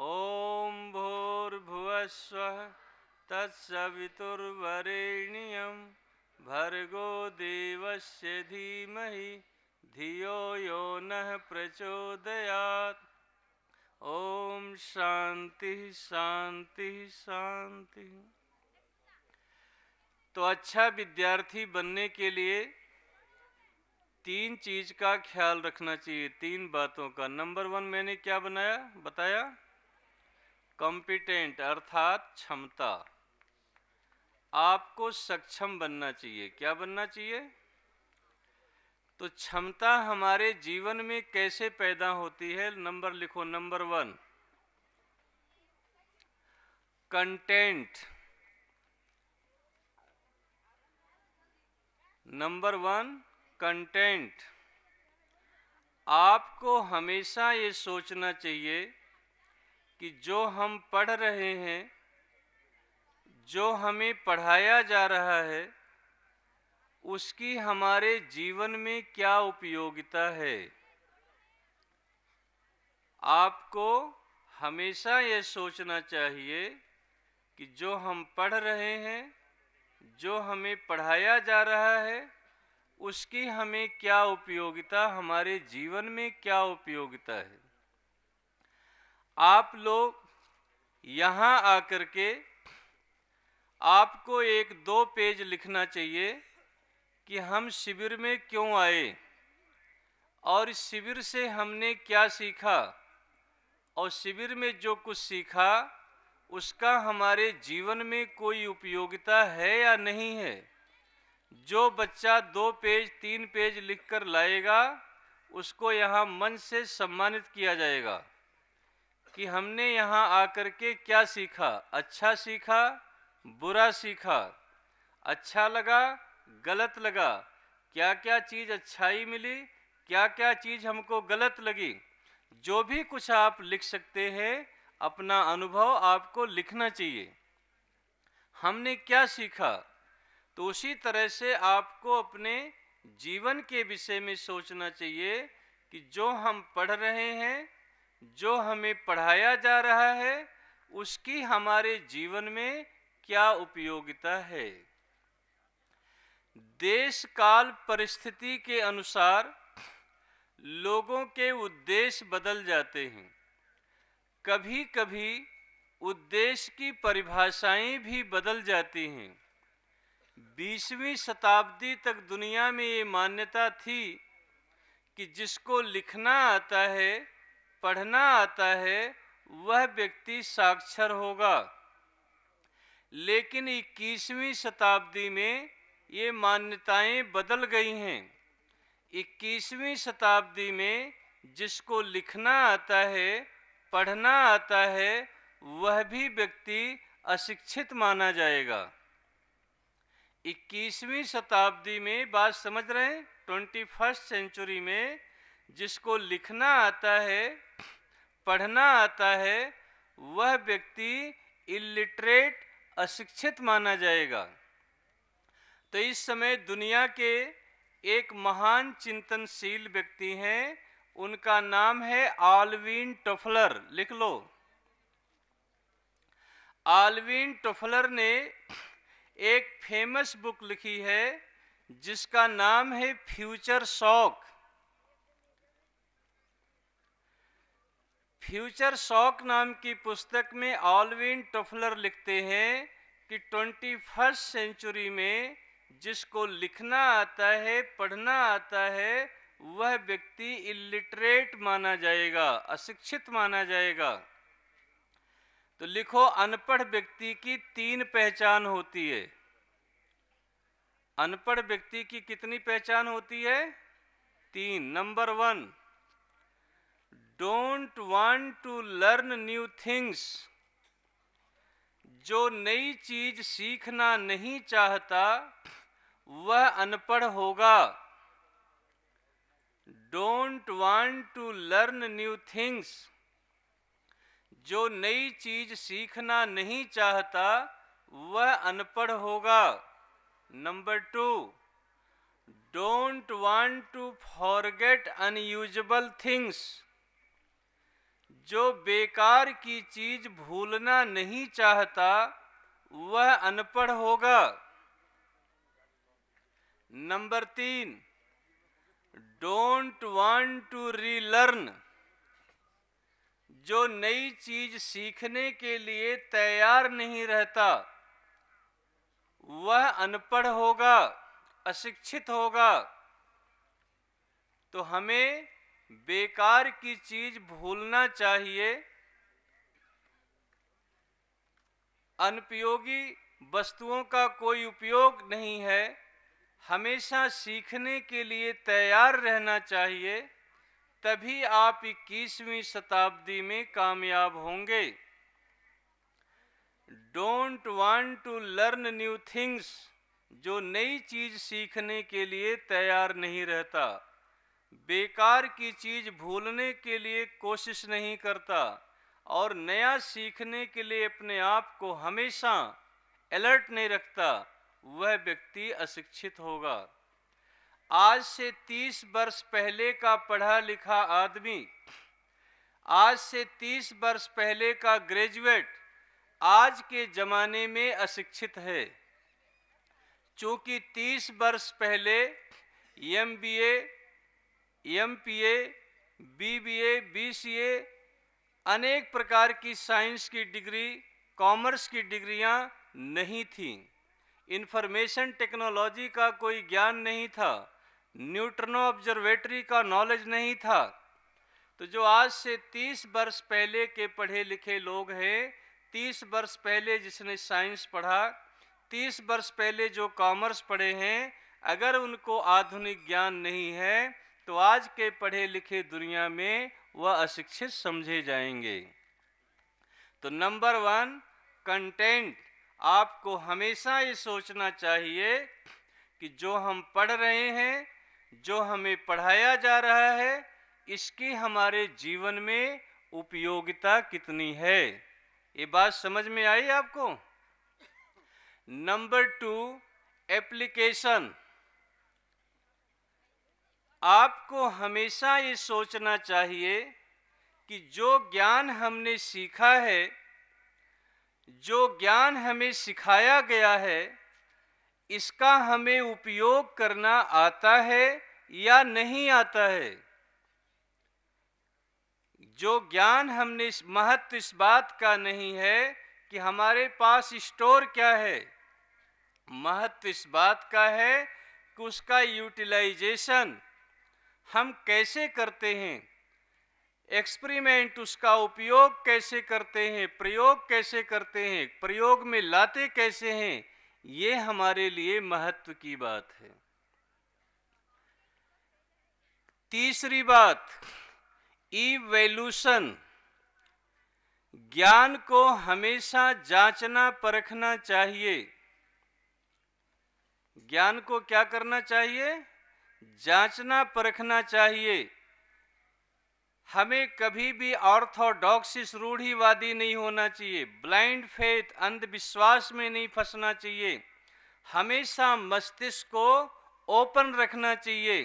ओम भूर्भुवस्व तत्सवितुर्वरेण्यं भर्गो देवस्य धीमहि धियो यो न प्रचोदयात् ॐ शांति शांति शांति तो अच्छा विद्यार्थी बनने के लिए तीन चीज का ख्याल रखना चाहिए तीन बातों का नंबर वन मैंने क्या बनाया बताया कॉम्पिटेंट अर्थात क्षमता आपको सक्षम बनना चाहिए क्या बनना चाहिए तो क्षमता हमारे जीवन में कैसे पैदा होती है नंबर लिखो number one content number one content आपको हमेशा ये सोचना चाहिए कि जो हम पढ़ रहे हैं जो हमें पढ़ाया जा रहा है उसकी हमारे जीवन में क्या उपयोगिता है आपको हमेशा ये सोचना चाहिए कि जो हम पढ़ रहे हैं जो हमें पढ़ाया जा रहा है उसकी हमें क्या उपयोगिता हमारे जीवन में क्या उपयोगिता है आप लोग यहाँ आकर के आपको एक दो पेज लिखना चाहिए कि हम शिविर में क्यों आए और इस शिविर से हमने क्या सीखा और शिविर में जो कुछ सीखा उसका हमारे जीवन में कोई उपयोगिता है या नहीं है जो बच्चा दो पेज तीन पेज लिखकर लाएगा उसको यहाँ मन से सम्मानित किया जाएगा कि हमने यहाँ आकर के क्या सीखा अच्छा सीखा बुरा सीखा अच्छा लगा गलत लगा क्या क्या चीज़ अच्छाई मिली क्या क्या चीज़ हमको गलत लगी जो भी कुछ आप लिख सकते हैं अपना अनुभव आपको लिखना चाहिए हमने क्या सीखा तो उसी तरह से आपको अपने जीवन के विषय में सोचना चाहिए कि जो हम पढ़ रहे हैं जो हमें पढ़ाया जा रहा है उसकी हमारे जीवन में क्या उपयोगिता है देश काल परिस्थिति के अनुसार लोगों के उद्देश्य बदल जाते हैं कभी कभी उद्देश्य की परिभाषाएं भी बदल जाती हैं बीसवीं शताब्दी तक दुनिया में ये मान्यता थी कि जिसको लिखना आता है पढ़ना आता है वह व्यक्ति साक्षर होगा लेकिन 21वीं शताब्दी में ये मान्यताएं बदल गई हैं 21वीं शताब्दी में जिसको लिखना आता है पढ़ना आता है वह भी व्यक्ति अशिक्षित माना जाएगा 21वीं शताब्दी में बात समझ रहे हैं ट्वेंटी फर्स्ट सेंचुरी में जिसको लिखना आता है पढ़ना आता है वह व्यक्ति इलिटरेट अशिक्षित माना जाएगा तो इस समय दुनिया के एक महान चिंतनशील व्यक्ति हैं उनका नाम है आलवीन टफलर लिख लो आलवीन टफलर ने एक फेमस बुक लिखी है जिसका नाम है फ्यूचर शॉक फ्यूचर शॉक नाम की पुस्तक में ऑलविन टफलर लिखते हैं कि ट्वेंटी फर्स्ट सेंचुरी में जिसको लिखना आता है पढ़ना आता है वह व्यक्ति इलिटरेट माना जाएगा अशिक्षित माना जाएगा तो लिखो अनपढ़ व्यक्ति की तीन पहचान होती है अनपढ़ व्यक्ति की कितनी पहचान होती है तीन number one don't want to learn new things जो नई चीज सीखना नहीं चाहता वह अनपढ़ होगा don't want to learn new things जो नई चीज सीखना नहीं चाहता वह अनपढ़ होगा number two don't want to forget unusable things जो बेकार की चीज भूलना नहीं चाहता वह अनपढ़ होगा नंबर तीन डोंट वॉन्ट टू रीलर्न जो नई चीज सीखने के लिए तैयार नहीं रहता वह अनपढ़ होगा अशिक्षित होगा तो हमें बेकार की चीज भूलना चाहिए अनुपयोगी वस्तुओं का कोई उपयोग नहीं है हमेशा सीखने के लिए तैयार रहना चाहिए तभी आप इक्कीसवीं शताब्दी में कामयाब होंगे don't want to learn new things जो नई चीज सीखने के लिए तैयार नहीं रहता बेकार की चीज भूलने के लिए कोशिश नहीं करता और नया सीखने के लिए अपने आप को हमेशा अलर्ट नहीं रखता वह व्यक्ति अशिक्षित होगा आज से तीस वर्ष पहले का पढ़ा लिखा आदमी आज से तीस वर्ष पहले का ग्रेजुएट आज के जमाने में अशिक्षित है चूंकि तीस वर्ष पहले M B A M P A B B A B C A अनेक प्रकार की साइंस की डिग्री कॉमर्स की डिग्रियां नहीं थीं इंफॉर्मेशन टेक्नोलॉजी का कोई ज्ञान नहीं था न्यूट्रनो ऑब्जर्वेटरी का नॉलेज नहीं था तो जो आज से 30 वर्ष पहले के पढ़े लिखे लोग हैं 30 वर्ष पहले जिसने साइंस पढ़ा 30 वर्ष पहले जो कॉमर्स पढ़े हैं अगर उनको आधुनिक ज्ञान नहीं है तो आज के पढ़े लिखे दुनिया में वह अशिक्षित समझे जाएंगे तो नंबर वन कंटेंट आपको हमेशा ये सोचना चाहिए कि जो हम पढ़ रहे हैं जो हमें पढ़ाया जा रहा है इसकी हमारे जीवन में उपयोगिता कितनी है ये बात समझ में आई आपको नंबर टू एप्लीकेशन आपको हमेशा ये सोचना चाहिए कि जो ज्ञान हमने सीखा है जो ज्ञान हमें सिखाया गया है इसका हमें उपयोग करना आता है या नहीं आता है जो ज्ञान हमने इस महत्व इस बात का नहीं है कि हमारे पास स्टोर क्या है महत्व इस बात का है कि उसका यूटिलाइजेशन हम कैसे करते हैं एक्सपेरिमेंट उसका उपयोग कैसे करते हैं प्रयोग कैसे करते हैं प्रयोग में लाते कैसे हैं ये हमारे लिए महत्व की बात है तीसरी बात इवेल्यूशन ज्ञान को हमेशा जांचना परखना चाहिए ज्ञान को क्या करना चाहिए जांचना परखना चाहिए हमें कभी भी ऑर्थोडॉक्सिस रूढ़ीवादी नहीं होना चाहिए ब्लाइंड फेथ अंधविश्वास में नहीं फंसना चाहिए हमेशा मस्तिष्क को ओपन रखना चाहिए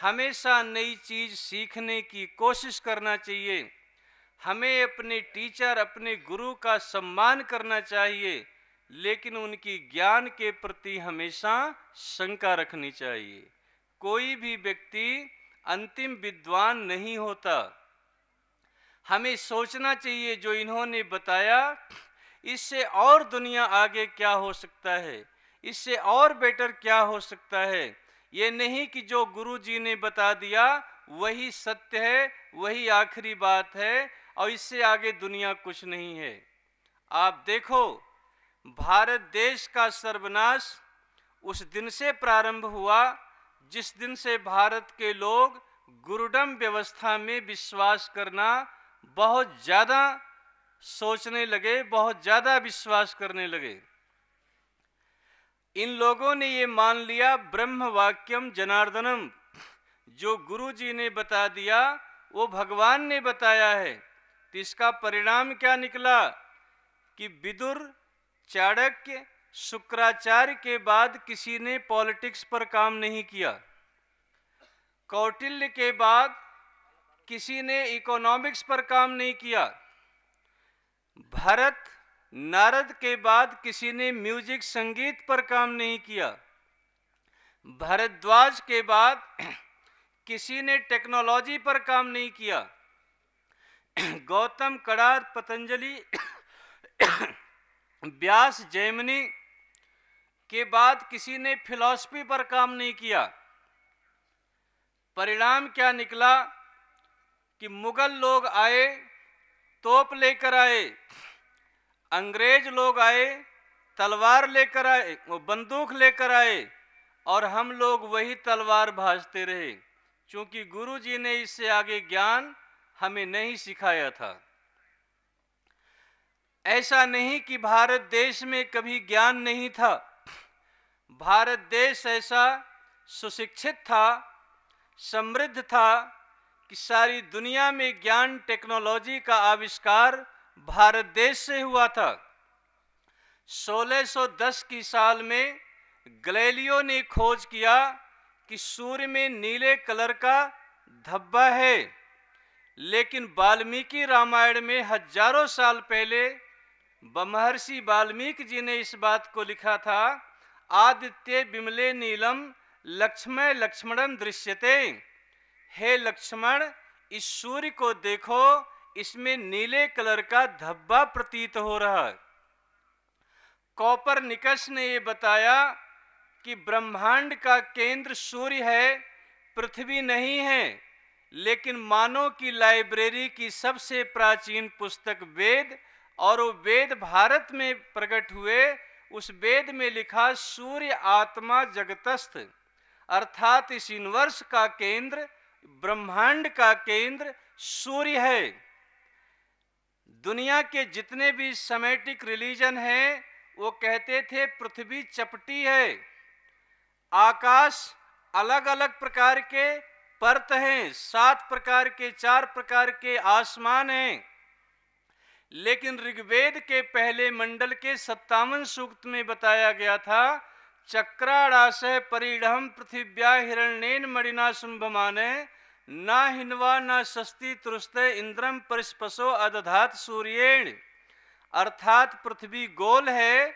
हमेशा नई चीज सीखने की कोशिश करना चाहिए हमें अपने टीचर अपने गुरु का सम्मान करना चाहिए लेकिन उनकी ज्ञान के प्रति हमेशा शंका रखनी चाहिए कोई भी व्यक्ति अंतिम विद्वान नहीं होता हमें सोचना चाहिए जो इन्होंने बताया इससे और दुनिया आगे क्या हो सकता है इससे और बेटर क्या हो सकता है ये नहीं कि जो गुरु जी ने बता दिया वही सत्य है वही आखिरी बात है और इससे आगे दुनिया कुछ नहीं है आप देखो भारत देश का सर्वनाश उस दिन से प्रारंभ हुआ जिस दिन से भारत के लोग गुरुडम व्यवस्था में विश्वास करना बहुत ज़्यादा सोचने लगे बहुत ज़्यादा विश्वास करने लगे इन लोगों ने ये मान लिया ब्रह्म वाक्यम जनार्दनम जो गुरु जी ने बता दिया वो भगवान ने बताया है तो इसका परिणाम क्या निकला कि विदुर चाणक्य शुक्राचार्य के बाद किसी ने पॉलिटिक्स पर काम नहीं किया कौटिल्य के बाद किसी ने इकोनॉमिक्स पर काम नहीं किया भरत नारद के बाद किसी ने म्यूजिक संगीत पर काम नहीं किया भरद्वाज के बाद किसी ने टेक्नोलॉजी पर काम नहीं किया गौतम कड़ार पतंजलि व्यास जैमिनी के बाद किसी ने फिलॉसफी पर काम नहीं किया परिणाम क्या निकला कि मुगल लोग आए तोप लेकर आए अंग्रेज लोग आए तलवार लेकर आए वो बंदूक लेकर आए और हम लोग वही तलवार भाजते रहे क्योंकि गुरु जी ने इससे आगे ज्ञान हमें नहीं सिखाया था ऐसा नहीं कि भारत देश में कभी ज्ञान नहीं था भारत देश ऐसा सुशिक्षित था समृद्ध था कि सारी दुनिया में ज्ञान टेक्नोलॉजी का आविष्कार भारत देश से हुआ था 1610 की साल में ग्लेलियो ने खोज किया कि सूर्य में नीले कलर का धब्बा है लेकिन वाल्मीकि रामायण में हजारों साल पहले बमहर्षि वाल्मीकि जी ने इस बात को लिखा था आदित्य बिमले नीलम लक्ष्मण लक्ष्मणम दृश्यते हे लक्ष्मण इस सूर्य को देखो इसमें नीले कलर का धब्बा प्रतीत हो रहा कॉपर निकस ने ये बताया कि ब्रह्मांड का केंद्र सूर्य है पृथ्वी नहीं है लेकिन मानव की लाइब्रेरी की सबसे प्राचीन पुस्तक वेद और वो वेद भारत में प्रकट हुए उस वेद में लिखा सूर्य आत्मा जगतस्थ अर्थात इस यूनिवर्स का केंद्र ब्रह्मांड का केंद्र सूर्य है दुनिया के जितने भी समेटिक रिलीजन हैं वो कहते थे पृथ्वी चपटी है आकाश अलग अलग प्रकार के परत हैं सात प्रकार के चार प्रकार के आसमान हैं लेकिन ऋग्वेद के पहले मंडल के सत्तावन सूक्त में बताया गया था चक्राड़ाश परिढ़ पृथिव्या हिरण्यन मणिना शुंभमान ना हिन्वा न सस्ती तुरस्ते इंद्रम परिस्पसो अदधात सूर्येण अर्थात पृथ्वी गोल है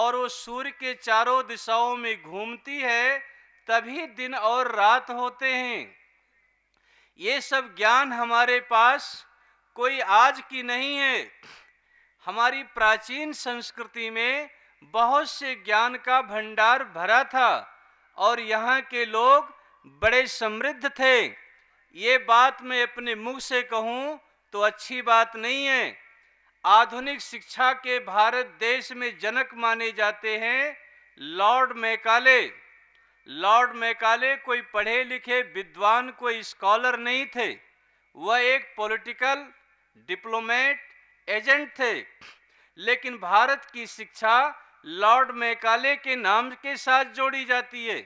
और वो सूर्य के चारों दिशाओं में घूमती है तभी दिन और रात होते हैं ये सब ज्ञान हमारे पास कोई आज की नहीं है हमारी प्राचीन संस्कृति में बहुत से ज्ञान का भंडार भरा था और यहाँ के लोग बड़े समृद्ध थे ये बात मैं अपने मुख से कहूँ तो अच्छी बात नहीं है आधुनिक शिक्षा के भारत देश में जनक माने जाते हैं लॉर्ड मैकाले लॉर्ड मैकाले कोई पढ़े लिखे विद्वान कोई स्कॉलर नहीं थे वह एक पॉलिटिकल डिप्लोमेट एजेंट थे लेकिन भारत की शिक्षा लॉर्ड मेकाले के नाम के साथ जोड़ी जाती है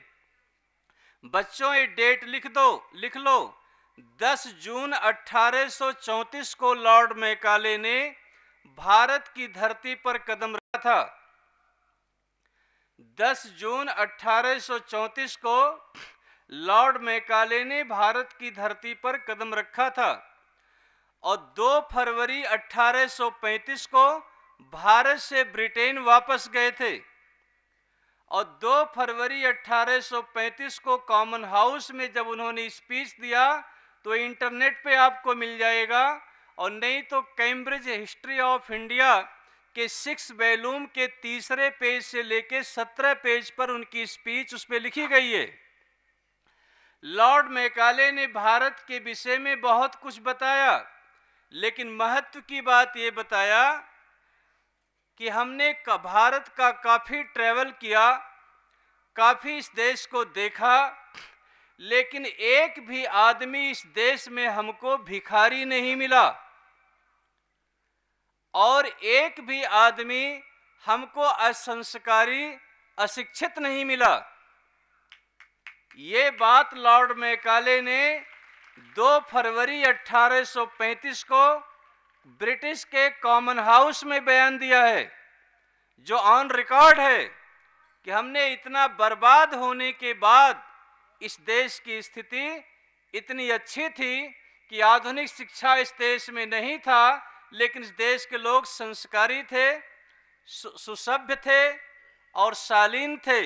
बच्चों ये डेट लिख दो लिख लो 10 जून 1834 को लॉर्ड मेकाले ने भारत की धरती पर कदम रखा था 10 जून 1834 को लॉर्ड मेकाले ने भारत की धरती पर कदम रखा था और 2 फरवरी 1835 को भारत से ब्रिटेन वापस गए थे और 2 फरवरी 1835 को कॉमन हाउस में जब उन्होंने स्पीच दिया तो इंटरनेट पे आपको मिल जाएगा और नहीं तो कैम्ब्रिज हिस्ट्री ऑफ इंडिया के सिक्स बैलूम के तीसरे पेज से लेके सत्रह पेज पर उनकी स्पीच उस पर लिखी गई है लॉर्ड मैकाले ने भारत के विषय में बहुत कुछ बताया लेकिन महत्व की बात ये बताया कि हमने का भारत का काफ़ी ट्रेवल किया काफ़ी इस देश को देखा लेकिन एक भी आदमी इस देश में हमको भिखारी नहीं मिला और एक भी आदमी हमको असंस्कारी अशिक्षित नहीं मिला ये बात लॉर्ड मैकाले ने दो फरवरी 1835 को ब्रिटिश के कॉमन हाउस में बयान दिया है जो ऑन रिकॉर्ड है कि हमने इतना बर्बाद होने के बाद इस देश की स्थिति इतनी अच्छी थी कि आधुनिक शिक्षा इस देश में नहीं था लेकिन इस देश के लोग संस्कारी थे सुसभ्य थे और शालीन थे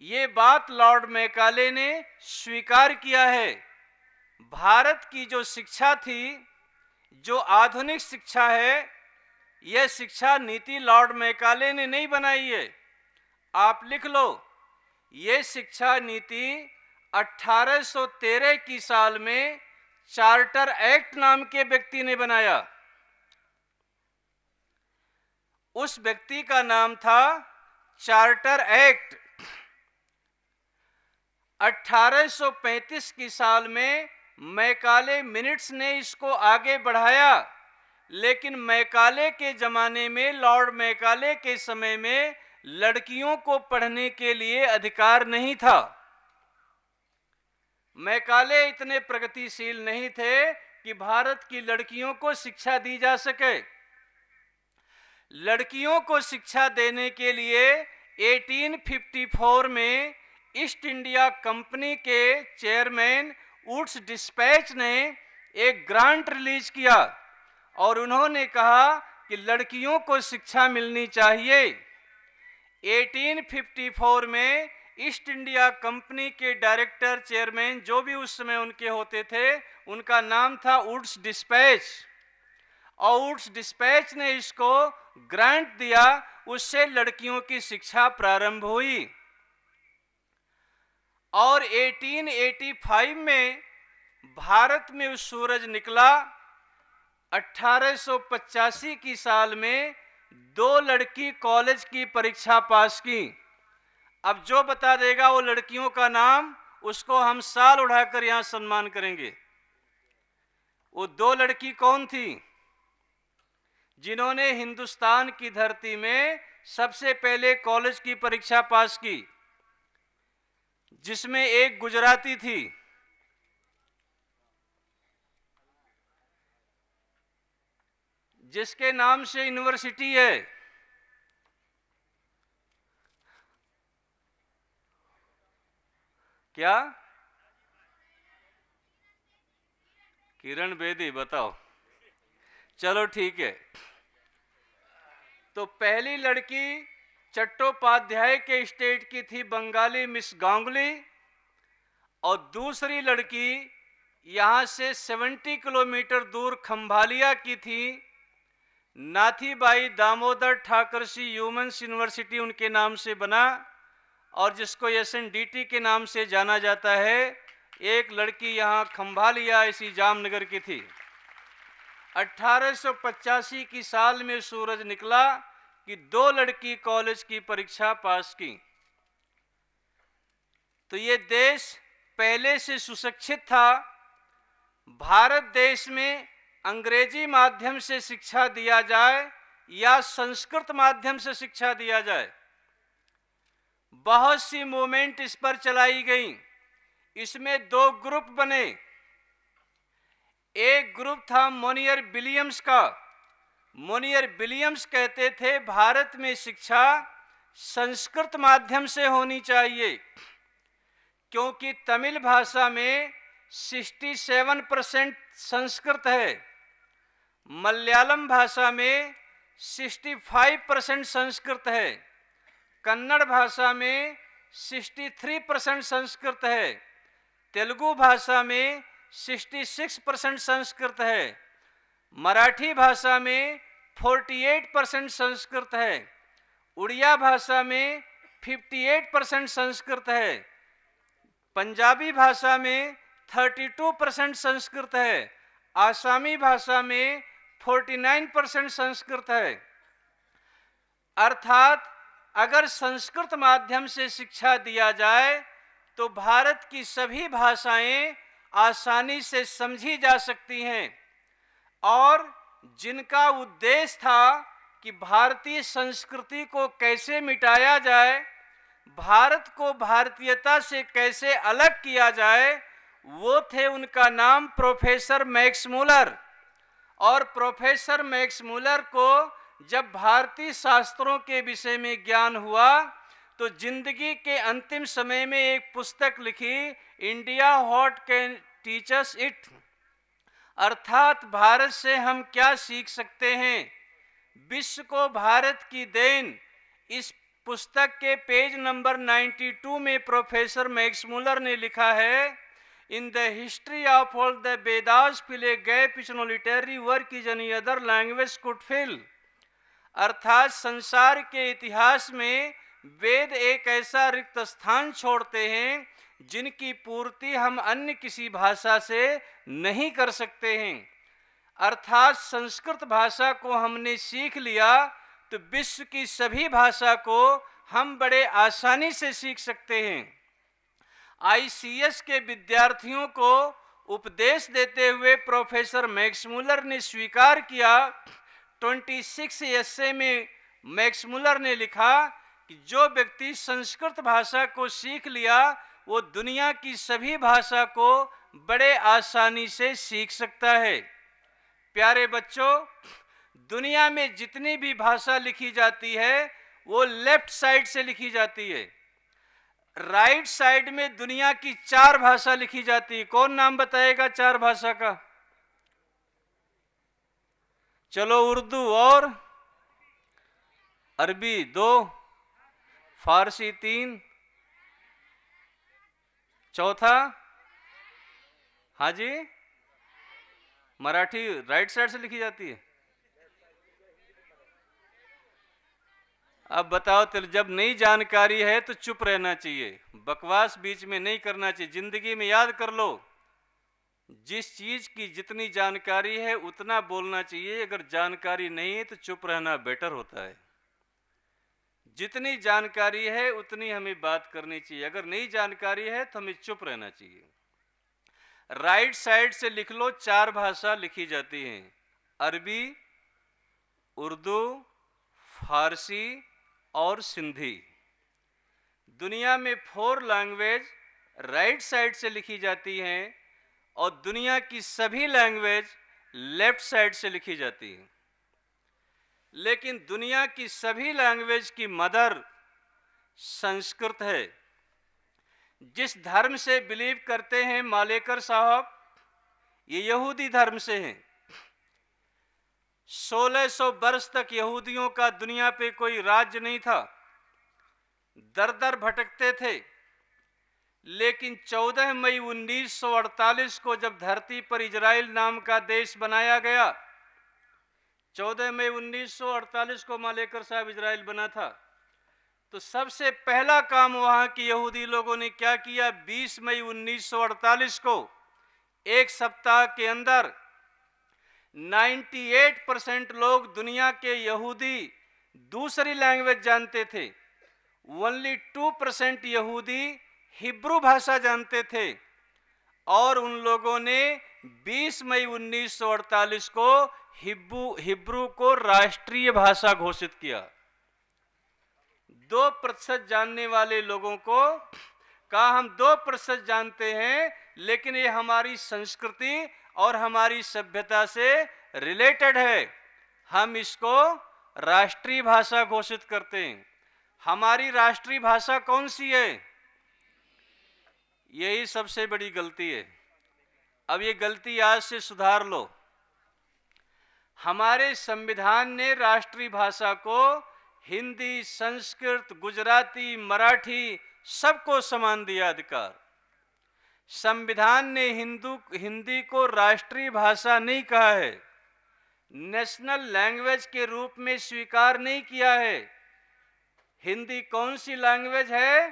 ये बात लॉर्ड मैकाले ने स्वीकार किया है भारत की जो शिक्षा थी जो आधुनिक शिक्षा है यह शिक्षा नीति लॉर्ड मैकाले ने नहीं बनाई है आप लिख लो ये शिक्षा नीति 1813 की साल में चार्टर एक्ट नाम के व्यक्ति ने बनाया उस व्यक्ति का नाम था चार्टर एक्ट 1835 की साल में मैकाले मिनट्स ने इसको आगे बढ़ाया लेकिन मैकाले के जमाने में लॉर्ड मैकाले के समय में लड़कियों को पढ़ने के लिए अधिकार नहीं था मैकाले इतने प्रगतिशील नहीं थे कि भारत की लड़कियों को शिक्षा दी जा सके लड़कियों को शिक्षा देने के लिए 1854 में ईस्ट इंडिया कंपनी के चेयरमैन वुड्स डिस्पैच ने एक ग्रांट रिलीज किया और उन्होंने कहा कि लड़कियों को शिक्षा मिलनी चाहिए 1854 में ईस्ट इंडिया कंपनी के डायरेक्टर चेयरमैन जो भी उस समय उनके होते थे उनका नाम था वुड्स डिस्पैच और वुड्स डिस्पैच ने इसको ग्रांट दिया उससे लड़कियों की शिक्षा प्रारंभ हुई और 1885 में भारत में सूरज निकला 1885 की साल में दो लड़की कॉलेज की परीक्षा पास की अब जो बता देगा वो लड़कियों का नाम उसको हम साल उड़ाकर यहां सम्मान करेंगे वो दो लड़की कौन थी जिन्होंने हिंदुस्तान की धरती में सबसे पहले कॉलेज की परीक्षा पास की जिसमें एक गुजराती थी जिसके नाम से यूनिवर्सिटी है क्या किरण बेदी बताओ चलो ठीक है तो पहली लड़की चट्टोपाध्याय के स्टेट की थी बंगाली मिस गांगुली और दूसरी लड़की यहाँ से 70 किलोमीटर दूर खम्भालिया की थी Nathibai Damodar Thackersey women's university उनके नाम से बना और जिसको एस के नाम से जाना जाता है एक लड़की यहाँ खम्भालिया इसी जामनगर की थी अट्ठारह की साल में सूरज निकला कि दो लड़की कॉलेज की परीक्षा पास की तो ये देश पहले से सुशिक्षित था भारत देश में अंग्रेजी माध्यम से शिक्षा दिया जाए या संस्कृत माध्यम से शिक्षा दिया जाए बहुत सी मूवमेंट इस पर चलाई गई इसमें दो ग्रुप बने एक ग्रुप था मोनियर विलियम्स का मोनियर विलियम्स कहते थे भारत में शिक्षा संस्कृत माध्यम से होनी चाहिए क्योंकि तमिल भाषा में 67 परसेंट संस्कृत है मलयालम भाषा में 65 परसेंट संस्कृत है कन्नड़ भाषा में 63 परसेंट संस्कृत है तेलुगु भाषा में 66 परसेंट संस्कृत है मराठी भाषा में 48 परसेंट संस्कृत है उड़िया भाषा में 58 परसेंट संस्कृत है पंजाबी भाषा में 32 परसेंट संस्कृत है आसामी भाषा में 49 परसेंट संस्कृत है अर्थात अगर संस्कृत माध्यम से शिक्षा दिया जाए तो भारत की सभी भाषाएं आसानी से समझी जा सकती हैं और जिनका उद्देश्य था कि भारतीय संस्कृति को कैसे मिटाया जाए भारत को भारतीयता से कैसे अलग किया जाए वो थे उनका नाम प्रोफेसर मैक्स मूलर और प्रोफेसर मैक्स मूलर को जब भारतीय शास्त्रों के विषय में ज्ञान हुआ तो जिंदगी के अंतिम समय में एक पुस्तक लिखी India what can teach us it Bharat से हम क्या सीख सकते हैं विश्व को भारत की देन इस पुस्तक के पेज नंबर 92 में प्रोफेसर मैक्समूलर ने लिखा है in the history of all the Vedas fills गए पिछनो which work is work other language other language अर्थात संसार के इतिहास में वेद एक ऐसा रिक्त स्थान छोड़ते हैं जिनकी पूर्ति हम अन्य किसी भाषा से नहीं कर सकते हैं अर्थात संस्कृत भाषा को हमने सीख लिया तो विश्व की सभी भाषा को हम बड़े आसानी से सीख सकते हैं आई के विद्यार्थियों को उपदेश देते हुए प्रोफेसर मैक्समुलर ने स्वीकार किया 26 ए में मैक्समुलर ने लिखा कि जो व्यक्ति संस्कृत भाषा को सीख लिया वो दुनिया की सभी भाषा को बड़े आसानी से सीख सकता है प्यारे बच्चों दुनिया में जितनी भी भाषा लिखी जाती है वो लेफ्ट साइड से लिखी जाती है राइट साइड में दुनिया की चार भाषा लिखी जाती है कौन नाम बताएगा चार भाषा का चलो उर्दू और अरबी दो फारसी तीन चौथा हाँ जी मराठी राइट साइड से लिखी जाती है अब बताओ तेरे जब नई जानकारी है तो चुप रहना चाहिए बकवास बीच में नहीं करना चाहिए जिंदगी में याद कर लो जिस चीज की जितनी जानकारी है उतना बोलना चाहिए अगर जानकारी नहीं है तो चुप रहना बेटर होता है जितनी जानकारी है उतनी हमें बात करनी चाहिए अगर नहीं जानकारी है तो हमें चुप रहना चाहिए राइट साइड से लिख लो चार भाषा लिखी जाती हैं अरबी उर्दू फारसी और सिंधी दुनिया में फोर लैंग्वेज राइट साइड से लिखी जाती हैं और दुनिया की सभी लैंग्वेज लेफ्ट साइड से लिखी जाती हैं लेकिन दुनिया की सभी लैंग्वेज की मदर संस्कृत है जिस धर्म से बिलीव करते हैं मालेकर साहब ये यहूदी धर्म से हैं 1600 वर्ष तक यहूदियों का दुनिया पे कोई राज्य नहीं था दर दर भटकते थे लेकिन 14 मई 1948 को जब धरती पर इजराइल नाम का देश बनाया गया 14 मई 1948 को मालेकर साहब इसराइल बना था तो सबसे पहला काम वहां की यहूदी लोगों ने क्या किया 20 मई 1948 को एक सप्ताह के अंदर 98 परसेंट लोग दुनिया के यहूदी दूसरी लैंग्वेज जानते थे ओनली टू परसेंट यहूदी हिब्रू भाषा जानते थे और उन लोगों ने 20 मई 1948 को हिब्रू हिब्रू को राष्ट्रीय भाषा घोषित किया दो प्रतिशत जानने वाले लोगों को कहा हम दो प्रतिशत जानते हैं लेकिन ये हमारी संस्कृति और हमारी सभ्यता से रिलेटेड है हम इसको राष्ट्रीय भाषा घोषित करते हैं हमारी राष्ट्रीय भाषा कौन सी है यही सबसे बड़ी गलती है अब ये गलती आज से सुधार लो हमारे संविधान ने राष्ट्रीय भाषा को हिंदी संस्कृत गुजराती मराठी सबको समान दिया अधिकार संविधान ने हिंदू हिंदी को राष्ट्रीय भाषा नहीं कहा है नेशनल लैंग्वेज के रूप में स्वीकार नहीं किया है हिंदी कौन सी लैंग्वेज है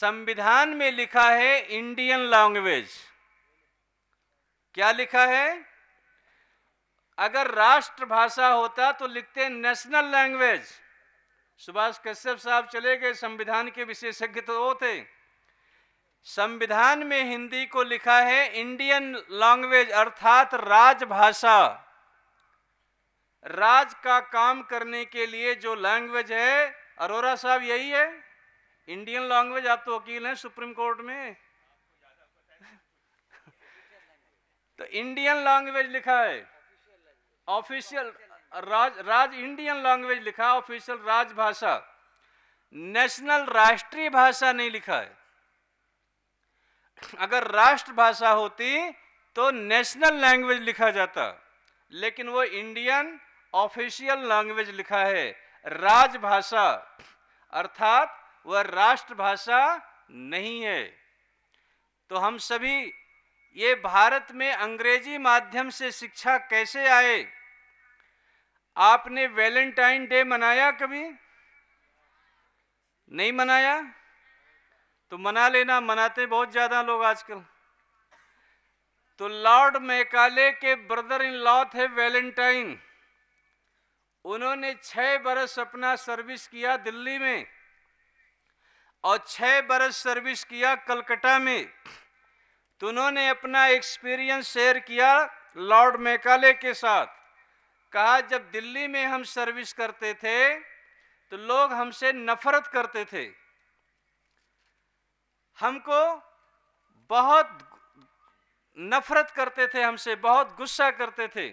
संविधान में लिखा है इंडियन लैंग्वेज क्या लिखा है अगर राष्ट्रभाषा होता तो लिखते नेशनल लैंग्वेज सुभाष कश्यप साहब चले गए संविधान के विशेषज्ञ तो वो थे संविधान में हिंदी को लिखा है इंडियन लैंग्वेज अर्थात राजभाषा राज का काम करने के लिए जो लैंग्वेज है अरोरा साहब यही है इंडियन लैंग्वेज आप तो वकील हैं सुप्रीम कोर्ट में तो इंडियन लैंग्वेज लिखा है ऑफिशियल राज राज इंडियन लैंग्वेज लिखा ऑफिशियल राजभाषा नेशनल राष्ट्रीय भाषा नहीं लिखा है अगर राष्ट्रभाषा होती तो नेशनल लैंग्वेज लिखा जाता लेकिन वो इंडियन ऑफिशियल लैंग्वेज लिखा है राजभाषा अर्थात वह राष्ट्रभाषा नहीं है तो हम सभी ये भारत में अंग्रेजी माध्यम से शिक्षा कैसे आए आपने वैलेंटाइन डे मनाया कभी नहीं मनाया तो मना लेना मनाते बहुत ज्यादा लोग आजकल तो लॉर्ड मैकाले के ब्रदर इन लॉ थे वैलेंटाइन उन्होंने छह बरस अपना सर्विस किया दिल्ली में और छह बरस सर्विस किया कलकत्ता में तो उन्होंने अपना एक्सपीरियंस शेयर किया लॉर्ड मैकाले के साथ कहा जब दिल्ली में हम सर्विस करते थे तो लोग हमसे नफरत करते थे हमको बहुत नफरत करते थे हमसे बहुत गुस्सा करते थे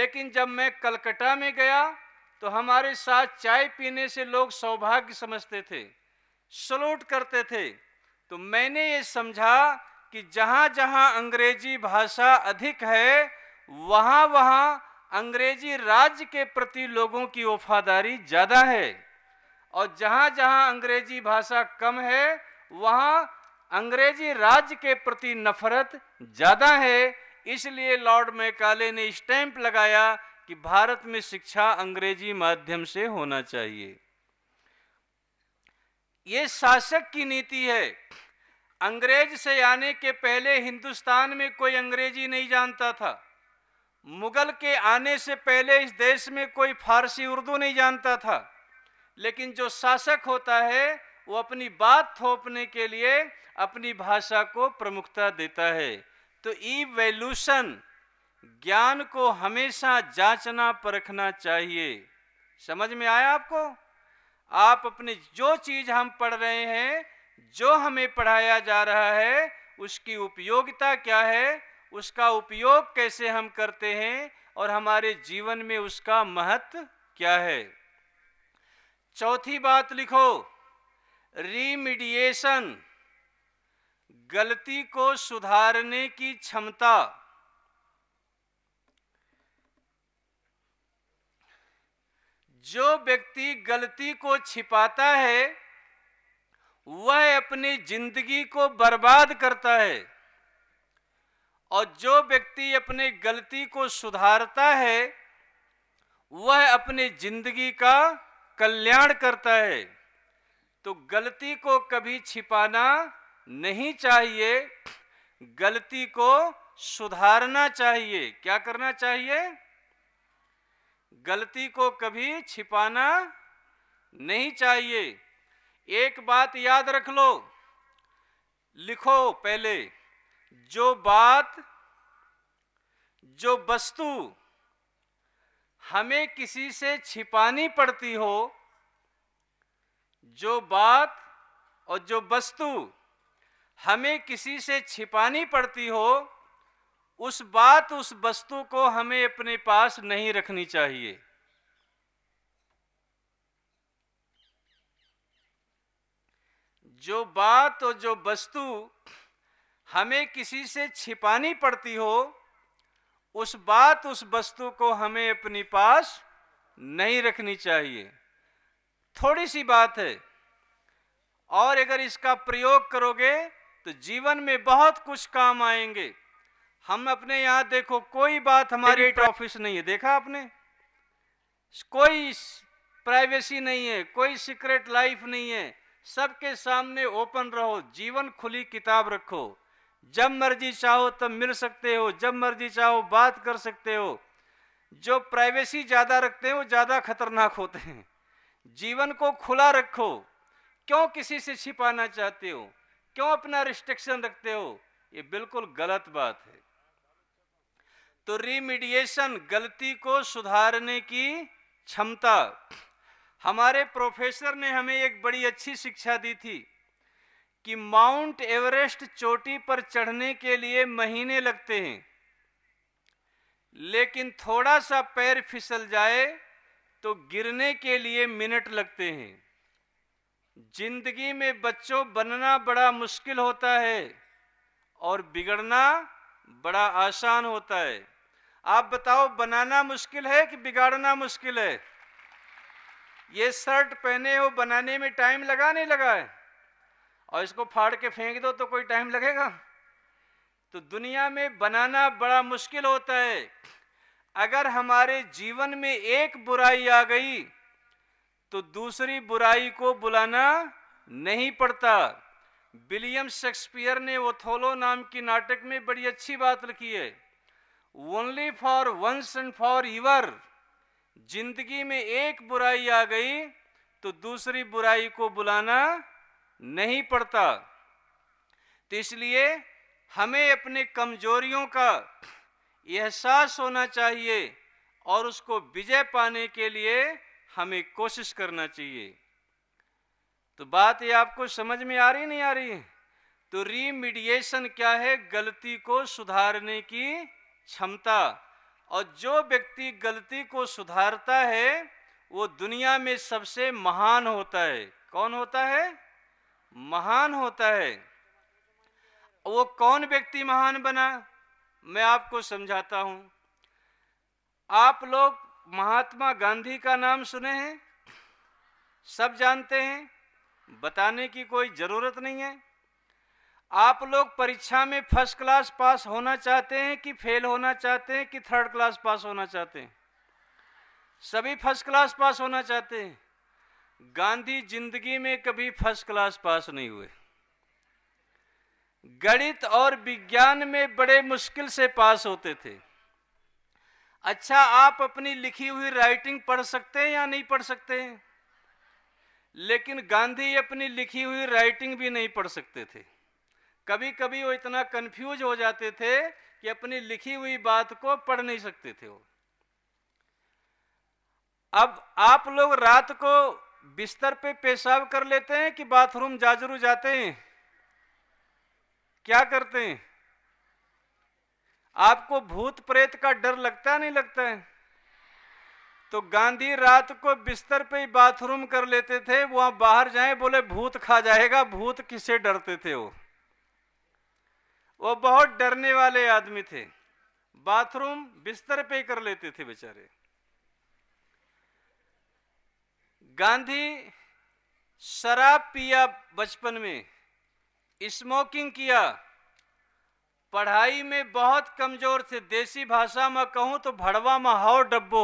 लेकिन जब मैं कलकत्ता में गया तो हमारे साथ चाय पीने से लोग सौभाग्य समझते थे सलूट करते थे तो मैंने ये समझा कि जहाँ जहाँ अंग्रेजी भाषा अधिक है वहाँ वहाँ अंग्रेजी राज्य के प्रति लोगों की वफादारी ज्यादा है और जहां जहां अंग्रेजी भाषा कम है वहां अंग्रेजी राज्य के प्रति नफरत ज्यादा है इसलिए लॉर्ड मैकाले ने स्टैंप लगाया कि भारत में शिक्षा अंग्रेजी माध्यम से होना चाहिए ये शासक की नीति है अंग्रेज से आने के पहले हिंदुस्तान में कोई अंग्रेजी नहीं जानता था मुगल के आने से पहले इस देश में कोई फारसी उर्दू नहीं जानता था लेकिन जो शासक होता है वो अपनी बात थोपने के लिए अपनी भाषा को प्रमुखता देता है तो ई वैल्यूशन ज्ञान को हमेशा जांचना परखना चाहिए समझ में आया आपको आप अपने जो चीज हम पढ़ रहे हैं जो हमें पढ़ाया जा रहा है उसकी उपयोगिता क्या है उसका उपयोग कैसे हम करते हैं और हमारे जीवन में उसका महत्व क्या है चौथी बात लिखो रीमिडिएशन गलती को सुधारने की क्षमता जो व्यक्ति गलती को छिपाता है वह अपनी जिंदगी को बर्बाद करता है और जो व्यक्ति अपनी गलती को सुधारता है वह अपनी जिंदगी का कल्याण करता है तो गलती को कभी छिपाना नहीं चाहिए गलती को सुधारना चाहिए क्या करना चाहिए गलती को कभी छिपाना नहीं चाहिए एक बात याद रख लो लिखो पहले जो बात जो वस्तु हमें किसी से छिपानी पड़ती हो जो बात और जो वस्तु हमें किसी से छिपानी पड़ती हो उस बात उस वस्तु को हमें अपने पास नहीं रखनी चाहिए जो बात और जो वस्तु हमें किसी से छिपानी पड़ती हो उस बात उस वस्तु को हमें अपने पास नहीं रखनी चाहिए थोड़ी सी बात है और अगर इसका प्रयोग करोगे तो जीवन में बहुत कुछ काम आएंगे हम अपने यहां देखो कोई बात हमारे ऑफिस नहीं है देखा आपने कोई प्राइवेसी नहीं है कोई सीक्रेट लाइफ नहीं है सबके सामने ओपन रहो जीवन खुली किताब रखो जब मर्जी चाहो तब मिल सकते हो जब मर्जी चाहो बात कर सकते हो जो प्राइवेसी ज़्यादा रखते हैं वो ज़्यादा खतरनाक होते हैं जीवन को खुला रखो क्यों किसी से छिपाना चाहते हो क्यों अपना रिस्ट्रिक्शन रखते हो ये बिल्कुल गलत बात है तो रीमीडिएशन गलती को सुधारने की क्षमता हमारे प्रोफेसर ने हमें एक बड़ी अच्छी शिक्षा दी थी कि माउंट एवरेस्ट चोटी पर चढ़ने के लिए महीने लगते हैं लेकिन थोड़ा सा पैर फिसल जाए तो गिरने के लिए मिनट लगते हैं जिंदगी में बच्चों बनना बड़ा मुश्किल होता है और बिगड़ना बड़ा आसान होता है आप बताओ बनाना मुश्किल है कि बिगाड़ना मुश्किल है ये शर्ट पहने हो बनाने में टाइम लगा नहीं लगा है और इसको फाड़ के फेंक दो तो कोई टाइम लगेगा तो दुनिया में बनाना बड़ा मुश्किल होता है अगर हमारे जीवन में एक बुराई आ गई तो दूसरी बुराई को बुलाना नहीं पड़ता विलियम शेक्सपियर ने ओथोलो नाम की नाटक में बड़ी अच्छी बात लिखी है only for once and for ever जिंदगी में एक बुराई आ गई तो दूसरी बुराई को बुलाना नहीं पड़ता तो इसलिए हमें अपने कमजोरियों का एहसास होना चाहिए और उसको विजय पाने के लिए हमें कोशिश करना चाहिए तो बात ये आपको समझ में आ रही नहीं आ रही तो रीमीडिएशन क्या है गलती को सुधारने की क्षमता और जो व्यक्ति गलती को सुधारता है वो दुनिया में सबसे महान होता है कौन होता है महान होता है वो कौन व्यक्ति महान बना मैं आपको समझाता हूं आप लोग महात्मा गांधी का नाम सुने हैं सब जानते हैं बताने की कोई जरूरत नहीं है आप लोग परीक्षा में फर्स्ट क्लास पास होना चाहते हैं कि फेल होना चाहते हैं कि थर्ड क्लास पास होना चाहते हैं सभी फर्स्ट क्लास पास होना चाहते हैं गांधी जिंदगी में कभी फर्स्ट क्लास पास नहीं हुए गणित और विज्ञान में बड़े मुश्किल से पास होते थे अच्छा आप अपनी लिखी हुई राइटिंग पढ़ सकते हैं या नहीं पढ़ सकते हैं लेकिन गांधी अपनी लिखी हुई राइटिंग भी नहीं पढ़ सकते थे कभी कभी वो इतना कंफ्यूज हो जाते थे कि अपनी लिखी हुई बात को पढ़ नहीं सकते थे वो अब आप लोग रात को बिस्तर पे पेशाब कर लेते हैं कि बाथरूम जाजरू जाते हैं क्या करते हैं आपको भूत प्रेत का डर लगता नहीं लगता है तो गांधी रात को बिस्तर पे ही बाथरूम कर लेते थे वहां बाहर जाए बोले भूत खा जाएगा भूत किसे डरते थे वो वो बहुत डरने वाले आदमी थे बाथरूम बिस्तर पे ही कर लेते थे बेचारे गांधी शराब पिया बचपन में स्मोकिंग किया पढ़ाई में बहुत कमजोर थे देसी भाषा में कहूँ तो भड़वा में हाव डब्बो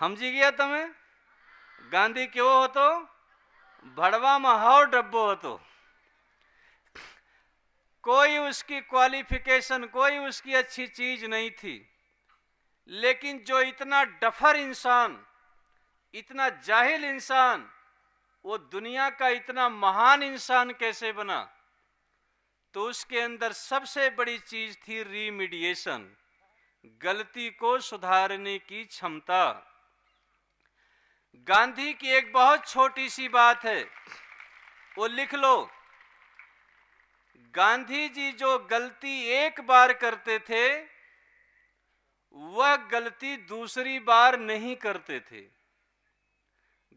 हम जी गया तुम्हें गांधी क्यों हो तो भड़वा में हाव डब्बो तो कोई उसकी क्वालिफिकेशन कोई उसकी अच्छी चीज नहीं थी लेकिन जो इतना डफर इंसान इतना जाहिल इंसान वो दुनिया का इतना महान इंसान कैसे बना तो उसके अंदर सबसे बड़ी चीज थी रीमीडिएशन गलती को सुधारने की क्षमता गांधी की एक बहुत छोटी सी बात है वो लिख लो गांधी जी जो गलती एक बार करते थे वह गलती दूसरी बार नहीं करते थे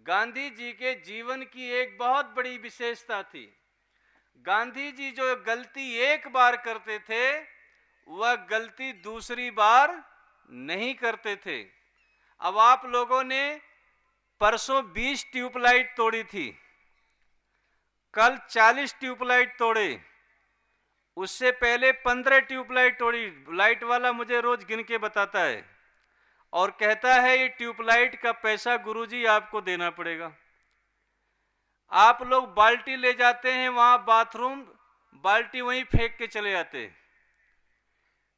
गांधी जी के जीवन की एक बहुत बड़ी विशेषता थी गांधी जी जो गलती एक बार करते थे वह गलती दूसरी बार नहीं करते थे अब आप लोगों ने परसों 20 ट्यूबलाइट तोड़ी थी कल 40 ट्यूबलाइट तोड़े उससे पहले पंद्रह ट्यूबलाइट तोड़ी लाइट वाला मुझे रोज गिन के बताता है और कहता है ये ट्यूबलाइट का पैसा गुरुजी आपको देना पड़ेगा आप लोग बाल्टी ले जाते हैं वहां बाथरूम बाल्टी वहीं फेंक के चले जाते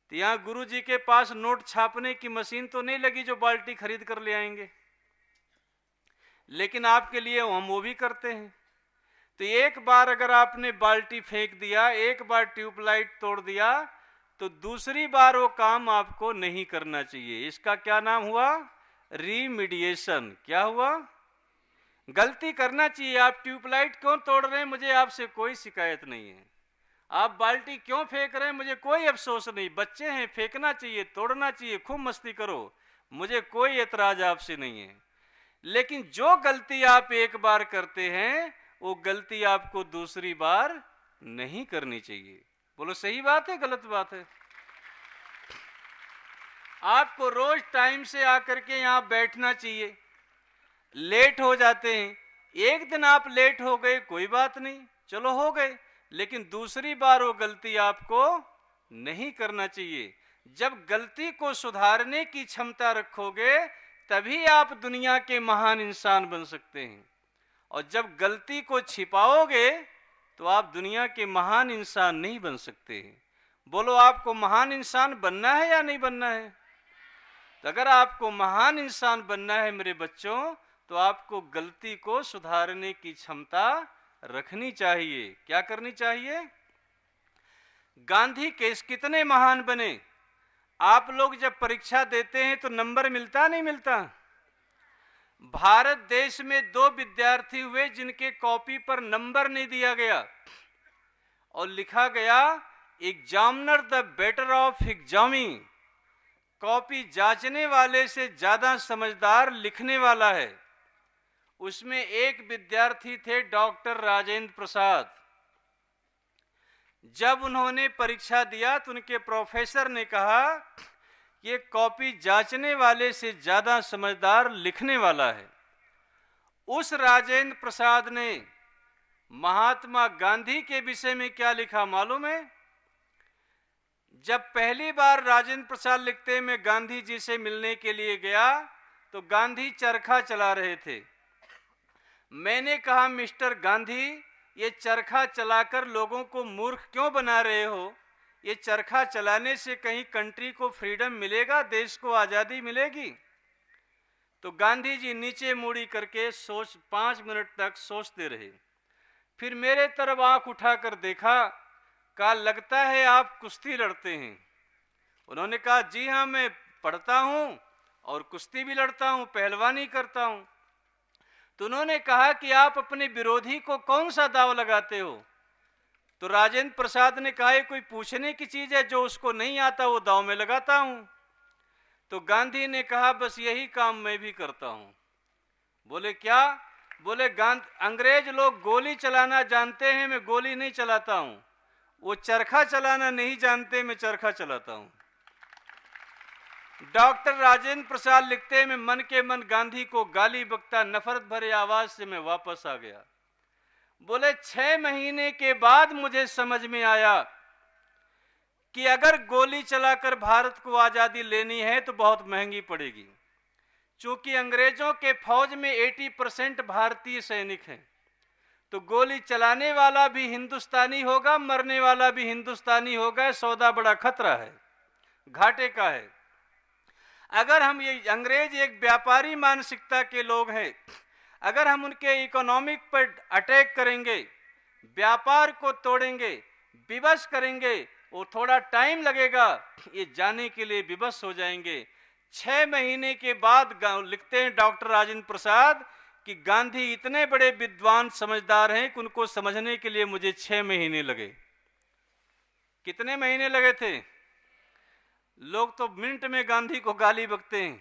तो यहां गुरु जी के पास नोट छापने की मशीन तो नहीं लगी जो बाल्टी खरीद कर ले आएंगे लेकिन आपके लिए हम वो भी करते हैं तो एक बार अगर आपने बाल्टी फेंक दिया एक बार ट्यूबलाइट तोड़ दिया तो दूसरी बार वो काम आपको नहीं करना चाहिए इसका क्या नाम हुआ रीमीडिएशन क्या हुआ गलती करना चाहिए आप ट्यूबलाइट क्यों तोड़ रहे हैं मुझे आपसे कोई शिकायत नहीं है आप बाल्टी क्यों फेंक रहे हैं मुझे कोई अफसोस नहीं बच्चे हैं फेंकना चाहिए तोड़ना चाहिए खूब मस्ती करो मुझे कोई एतराज आपसे नहीं है लेकिन जो गलती आप एक बार करते हैं वो गलती आपको दूसरी बार नहीं करनी चाहिए बोलो सही बात है गलत बात है आपको रोज टाइम से आकर के यहां बैठना चाहिए लेट हो जाते हैं एक दिन आप लेट हो गए कोई बात नहीं चलो हो गए लेकिन दूसरी बार वो गलती आपको नहीं करना चाहिए जब गलती को सुधारने की क्षमता रखोगे तभी आप दुनिया के महान इंसान बन सकते हैं और जब गलती को छिपाओगे तो आप दुनिया के महान इंसान नहीं बन सकते बोलो आपको महान इंसान बनना है या नहीं बनना है तो अगर आपको महान इंसान बनना है मेरे बच्चों तो आपको गलती को सुधारने की क्षमता रखनी चाहिए क्या करनी चाहिए गांधी केस कितने महान बने आप लोग जब परीक्षा देते हैं तो नंबर मिलता नहीं मिलता भारत देश में दो विद्यार्थी हुए जिनके कॉपी पर नंबर नहीं दिया गया और लिखा गया examiner the better of examining copy जांचने वाले से ज्यादा समझदार लिखने वाला है उसमें एक विद्यार्थी थे डॉक्टर राजेंद्र प्रसाद जब उन्होंने परीक्षा दिया तो उनके प्रोफेसर ने कहा ये कॉपी जांचने वाले से ज्यादा समझदार लिखने वाला है उस राजेंद्र प्रसाद ने महात्मा गांधी के विषय में क्या लिखा मालूम है जब पहली बार राजेंद्र प्रसाद लिखते में गांधी जी से मिलने के लिए गया तो गांधी चरखा चला रहे थे मैंने कहा मिस्टर गांधी ये चरखा चलाकर लोगों को मूर्ख क्यों बना रहे हो ये चरखा चलाने से कहीं कंट्री को फ्रीडम मिलेगा देश को आज़ादी मिलेगी तो गांधी जी नीचे मुड़ी करके सोच पाँच मिनट तक सोचते रहे फिर मेरे तरफ आंख उठाकर देखा कहा लगता है आप कुश्ती लड़ते हैं उन्होंने कहा जी हाँ मैं पढ़ता हूँ और कुश्ती भी लड़ता हूँ पहलवानी करता हूँ तो उन्होंने कहा कि आप अपने विरोधी को कौन सा दाव लगाते हो तो राजेंद्र प्रसाद ने कहा ये कोई पूछने की चीज है जो उसको नहीं आता वो दाव में लगाता हूं तो गांधी ने कहा बस यही काम मैं भी करता हूं बोले क्या बोले अंग्रेज लोग गोली चलाना जानते हैं मैं गोली नहीं चलाता हूं वो चरखा चलाना नहीं जानते मैं चरखा चलाता हूं डॉक्टर राजेंद्र प्रसाद लिखते हैं मैं मन के मन गांधी को गाली बकता नफरत भरे आवाज से मैं वापस आ गया बोले छह महीने के बाद मुझे समझ में आया कि अगर गोली चलाकर भारत को आज़ादी लेनी है तो बहुत महंगी पड़ेगी चूंकि अंग्रेजों के फौज में 80 परसेंट भारतीय सैनिक हैं तो गोली चलाने वाला भी हिंदुस्तानी होगा मरने वाला भी हिंदुस्तानी होगा सौदा बड़ा खतरा है घाटे का है अगर हम ये अंग्रेज एक व्यापारी मानसिकता के लोग हैं अगर हम उनके इकोनॉमिक पर अटैक करेंगे व्यापार को तोड़ेंगे विवश करेंगे वो थोड़ा टाइम लगेगा ये जाने के लिए विवश हो जाएंगे छह महीने के बाद लिखते हैं डॉक्टर राजेंद्र प्रसाद कि गांधी इतने बड़े विद्वान समझदार हैं कि उनको समझने के लिए मुझे छह महीने लगे कितने महीने लगे थे लोग तो मिनट में गांधी को गाली बकते हैं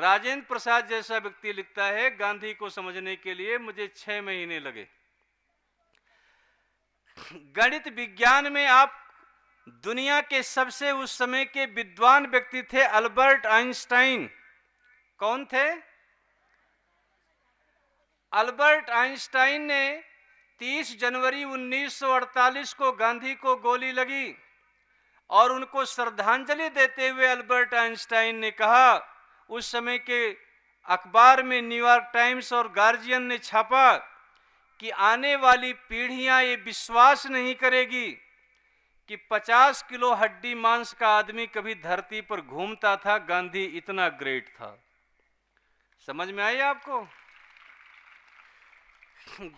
राजेंद्र प्रसाद जैसा व्यक्ति लिखता है गांधी को समझने के लिए मुझे छह महीने लगे गणित विज्ञान में आप दुनिया के सबसे उस समय के विद्वान व्यक्ति थे अल्बर्ट आइंस्टाइन कौन थे अल्बर्ट आइंस्टाइन ने 30 जनवरी 1948 को गांधी को गोली लगी और उनको श्रद्धांजलि देते हुए अल्बर्ट आइंस्टाइन ने कहा उस समय के अखबार में न्यूयॉर्क टाइम्स और गार्जियन ने छापा कि आने वाली पीढ़ियां ये विश्वास नहीं करेगी कि 50 किलो हड्डी मांस का आदमी कभी धरती पर घूमता था गांधी इतना ग्रेट था समझ में आई आपको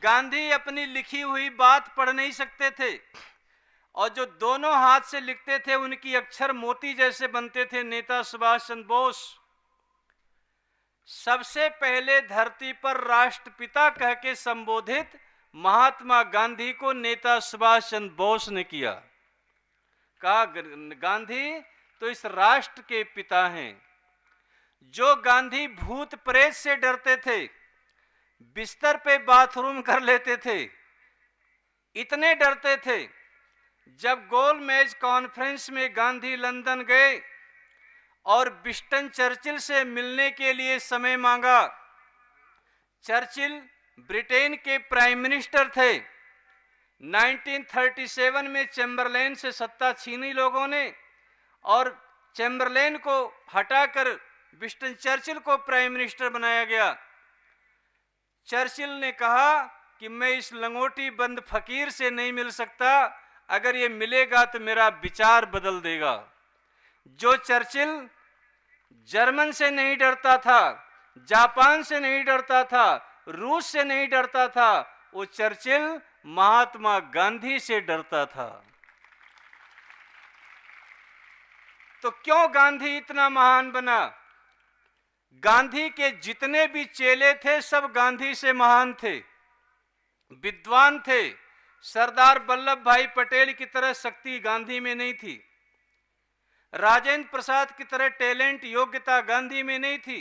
गांधी अपनी लिखी हुई बात पढ़ नहीं सकते थे और जो दोनों हाथ से लिखते थे उनकी अक्षर मोती जैसे बनते थे नेता सुभाष चंद्र बोस सबसे पहले धरती पर राष्ट्रपिता कह के संबोधित महात्मा गांधी को नेता सुभाष चंद्र बोस ने किया कहा गांधी तो इस राष्ट्र के पिता हैं जो गांधी भूत प्रेत से डरते थे बिस्तर पे बाथरूम कर लेते थे इतने डरते थे जब गोल मेज कॉन्फ्रेंस में गांधी लंदन गए और बिस्टन चर्चिल से मिलने के लिए समय मांगा चर्चिल ब्रिटेन के प्राइम मिनिस्टर थे 1937 में चैम्बरलैन से सत्ता छीनी लोगों ने और चैम्बरलैन को हटाकर विस्टन चर्चिल को प्राइम मिनिस्टर बनाया गया चर्चिल ने कहा कि मैं इस लंगोटी बंद फकीर से नहीं मिल सकता अगर ये मिलेगा तो मेरा विचार बदल देगा जो चर्चिल जर्मन से नहीं डरता था जापान से नहीं डरता था रूस से नहीं डरता था वो चर्चिल महात्मा गांधी से डरता था तो क्यों गांधी इतना महान बना गांधी के जितने भी चेले थे सब गांधी से महान थे विद्वान थे सरदार वल्लभ भाई पटेल की तरह शक्ति गांधी में नहीं थी राजेंद्र प्रसाद की तरह टैलेंट योग्यता गांधी में नहीं थी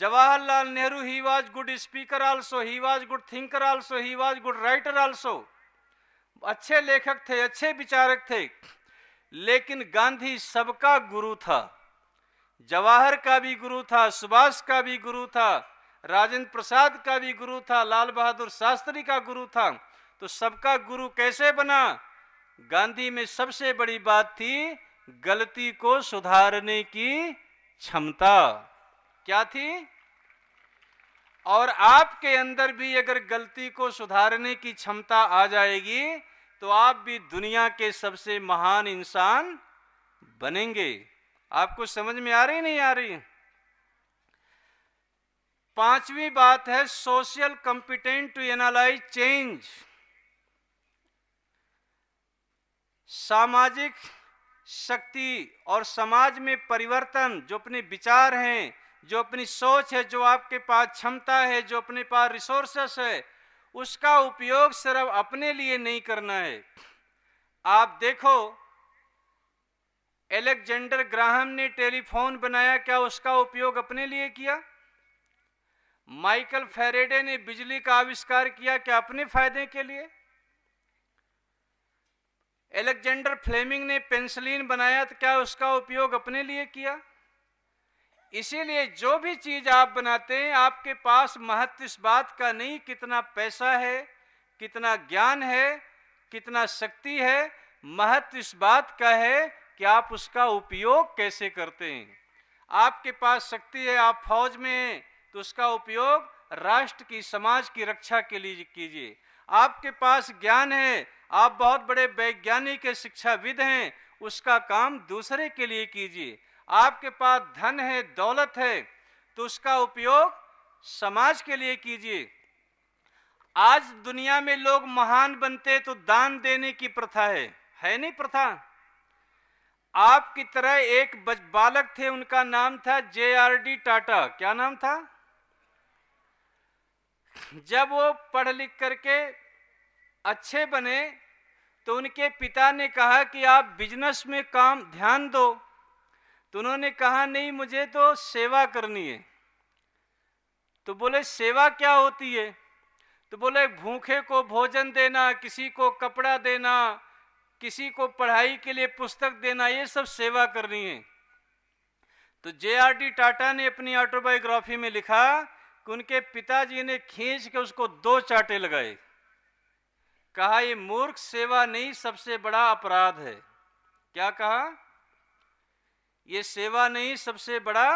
Jawaharlal Nehru he was good speaker also he was good thinker also he was good writer also अच्छे लेखक थे अच्छे विचारक थे लेकिन गांधी सबका गुरु था जवाहर का भी गुरु था सुभाष का भी गुरु था राजेंद्र प्रसाद का भी गुरु था लाल बहादुर शास्त्री का गुरु था तो सबका गुरु कैसे बना गांधी में सबसे बड़ी बात थी गलती को सुधारने की क्षमता क्या थी और आपके अंदर भी अगर गलती को सुधारने की क्षमता आ जाएगी तो आप भी दुनिया के सबसे महान इंसान बनेंगे आपको समझ में आ रही नहीं आ रही पांचवी बात है social competent to analyse change सामाजिक शक्ति और समाज में परिवर्तन जो अपने विचार हैं जो अपनी सोच है जो आपके पास क्षमता है जो अपने पास रिसोर्सेस है उसका उपयोग सिर्फ अपने लिए नहीं करना है आप देखो एलेक्जेंडर ग्राहम ने टेलीफोन बनाया क्या उसका उपयोग अपने लिए किया माइकल फेरेडे ने बिजली का आविष्कार किया क्या अपने फायदे के लिए एलेक्जेंडर फ्लेमिंग ने पेंसिलिन बनाया तो क्या उसका उपयोग अपने लिए किया इसीलिए जो भी चीज आप बनाते हैं आपके पास महत्व इस बात का नहीं कितना पैसा है कितना ज्ञान है कितना शक्ति है महत्व इस बात का है कि आप उसका उपयोग कैसे करते हैं आपके पास शक्ति है आप फौज में हैं तो उसका उपयोग राष्ट्र की समाज की रक्षा के लिए कीजिए आपके पास ज्ञान है आप बहुत बड़े वैज्ञानिक शिक्षाविद हैं उसका काम दूसरे के लिए कीजिए आपके पास धन है दौलत है तो उसका उपयोग समाज के लिए कीजिए आज दुनिया में लोग महान बनते तो दान देने की प्रथा है है नहीं प्रथा आपकी तरह एक बालक थे उनका नाम था जे आर डी टाटा क्या नाम था जब वो पढ़ लिख करके अच्छे बने तो उनके पिता ने कहा कि आप बिजनेस में काम ध्यान दो तो उन्होंने कहा नहीं मुझे तो सेवा करनी है तो बोले सेवा क्या होती है तो बोले भूखे को भोजन देना किसी को कपड़ा देना किसी को पढ़ाई के लिए पुस्तक देना ये सब सेवा करनी है तो जे आर डी टाटा ने अपनी ऑटोबायोग्राफी में लिखा कि उनके पिताजी ने खींच के उसको दो चाटे लगाए कहा ये मूर्ख सेवा नहीं सबसे बड़ा अपराध है क्या कहा ये सेवा नहीं सबसे बड़ा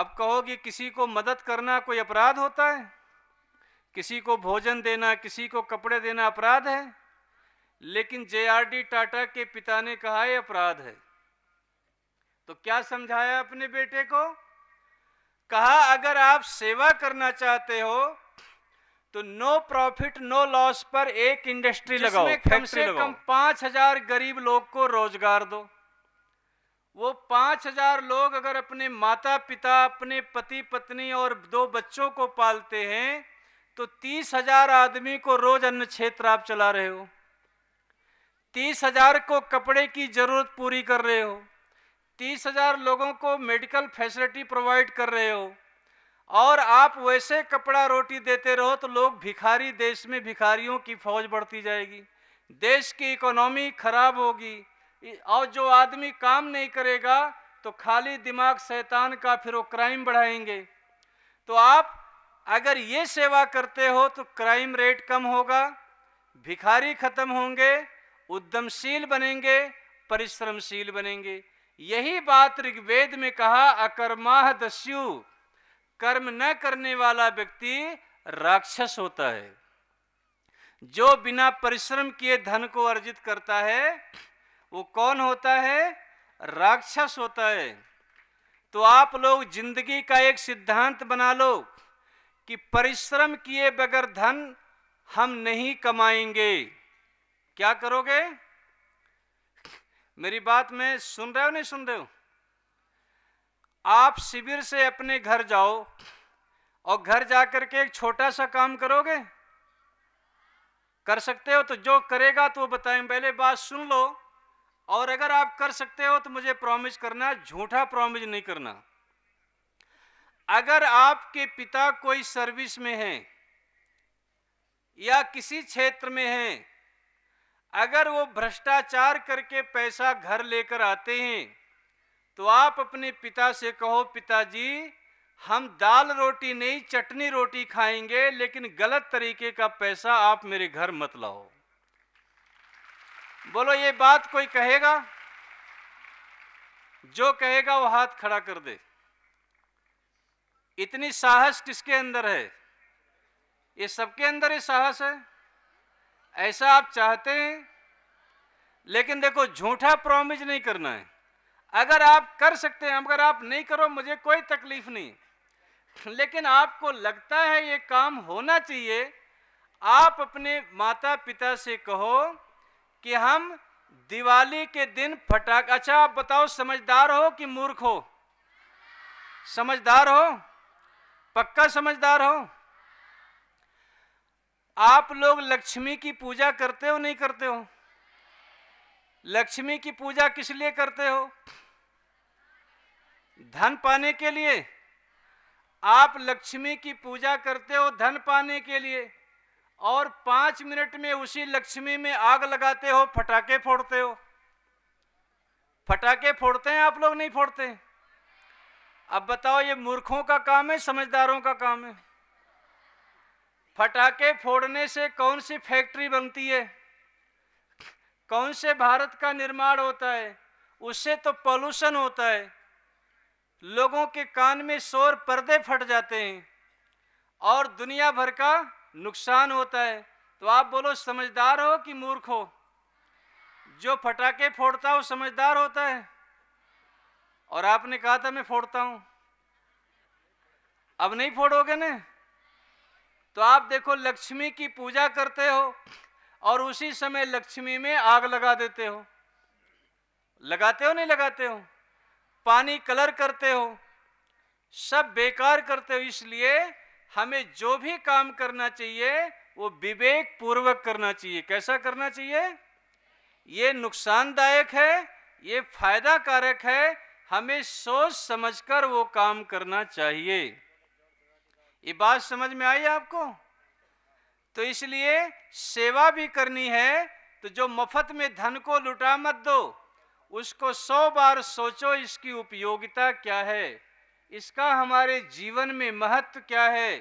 अब कहो कि किसी को मदद करना कोई अपराध होता है किसी को भोजन देना किसी को कपड़े देना अपराध है लेकिन जेआरडी टाटा के पिता ने कहा यह अपराध है तो क्या समझाया अपने बेटे को कहा अगर आप सेवा करना चाहते हो तो नो प्रॉफिट नो लॉस पर एक इंडस्ट्री लगाओ कम से लगाओ। कम पांच हजार गरीब लोग को रोजगार दो वो पांच हजार लोग अगर अपने माता पिता अपने पति पत्नी और दो बच्चों को पालते हैं तो तीस हजार आदमी को रोज अन्न क्षेत्र आप चला रहे हो तीस हजार को कपड़े की जरूरत पूरी कर रहे हो तीस हजार लोगों को मेडिकल फैसिलिटी प्रोवाइड कर रहे हो और आप वैसे कपड़ा रोटी देते रहो तो लोग भिखारी देश में भिखारियों की फौज बढ़ती जाएगी देश की इकोनॉमी खराब होगी और जो आदमी काम नहीं करेगा तो खाली दिमाग शैतान का फिर वो क्राइम बढ़ाएंगे तो आप अगर ये सेवा करते हो तो क्राइम रेट कम होगा भिखारी खत्म होंगे उद्यमशील बनेंगे परिश्रमशील बनेंगे यही बात ऋग्वेद में कहा अकर्माह दस्यु कर्म न करने वाला व्यक्ति राक्षस होता है जो बिना परिश्रम किए धन को अर्जित करता है वो कौन होता है राक्षस होता है तो आप लोग जिंदगी का एक सिद्धांत बना लो कि परिश्रम किए बगैर धन हम नहीं कमाएंगे क्या करोगे मेरी बात में सुन रहे हो नहीं सुन रहे हो आप शिविर से अपने घर जाओ और घर जा करके एक छोटा सा काम करोगे कर सकते हो तो जो करेगा तो वो बताएंगे पहले बात सुन लो और अगर आप कर सकते हो तो मुझे प्रॉमिस करना झूठा प्रॉमिस नहीं करना अगर आपके पिता कोई सर्विस में हैं या किसी क्षेत्र में हैं अगर वो भ्रष्टाचार करके पैसा घर लेकर आते हैं तो आप अपने पिता से कहो पिताजी हम दाल रोटी नहीं चटनी रोटी खाएंगे लेकिन गलत तरीके का पैसा आप मेरे घर मत लाओ बोलो ये बात कोई कहेगा जो कहेगा वो हाथ खड़ा कर दे इतनी साहस किसके अंदर है ये सबके अंदर ये साहस है ऐसा आप चाहते हैं लेकिन देखो झूठा प्रॉमिस नहीं करना है अगर आप कर सकते हैं अगर आप नहीं करो मुझे कोई तकलीफ नहीं लेकिन आपको लगता है ये काम होना चाहिए आप अपने माता पिता से कहो कि हम दिवाली के दिन फटाक अच्छा आप बताओ समझदार हो कि मूर्ख हो समझदार हो पक्का समझदार हो आप लोग लक्ष्मी की पूजा करते हो नहीं करते हो लक्ष्मी की पूजा किस लिए करते हो धन पाने के लिए आप लक्ष्मी की पूजा करते हो धन पाने के लिए और पांच मिनट में उसी लक्ष्मी में आग लगाते हो फटाके फोड़ते हो फटाके फोड़ते हैं आप लोग नहीं फोड़ते अब बताओ ये मूर्खों का काम है समझदारों का काम है फटाके फोड़ने से कौन सी फैक्ट्री बनती है कौन से भारत का निर्माण होता है उससे तो पॉल्यूशन होता है लोगों के कान में शोर पर्दे फट जाते हैं और दुनिया भर का नुकसान होता है तो आप बोलो समझदार हो कि मूर्ख हो जो फटाके फोड़ता है वो समझदार होता है और आपने कहा था मैं फोड़ता हूं अब नहीं फोड़ोगे ना तो आप देखो लक्ष्मी की पूजा करते हो और उसी समय लक्ष्मी में आग लगा देते हो लगाते हो नहीं लगाते हो पानी कलर करते हो सब बेकार करते हो इसलिए हमें जो भी काम करना चाहिए वो विवेक पूर्वक करना चाहिए कैसा करना चाहिए ये नुकसानदायक है ये फायदा कारक है हमें सोच समझकर वो काम करना चाहिए ये बात समझ में आई आपको तो इसलिए सेवा भी करनी है तो जो मफत में धन को लुटा मत दो उसको सौ बार सोचो इसकी उपयोगिता क्या है इसका हमारे जीवन में महत्व क्या है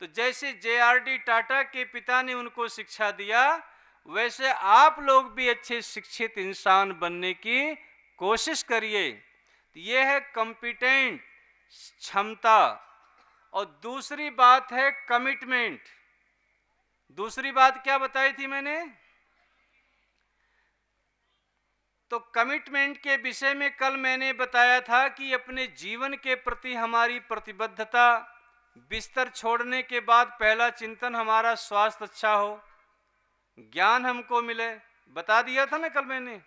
तो जैसे डी टाटा के पिता ने उनको शिक्षा दिया वैसे आप लोग भी अच्छे शिक्षित इंसान बनने की कोशिश करिए तो ये है कॉम्पिटेंट क्षमता और दूसरी बात है कमिटमेंट दूसरी बात क्या बताई थी मैंने तो कमिटमेंट के विषय में कल मैंने बताया था कि अपने जीवन के प्रति हमारी प्रतिबद्धता बिस्तर छोड़ने के बाद पहला चिंतन हमारा स्वास्थ्य अच्छा हो ज्ञान हमको मिले बता दिया था ना कल मैंने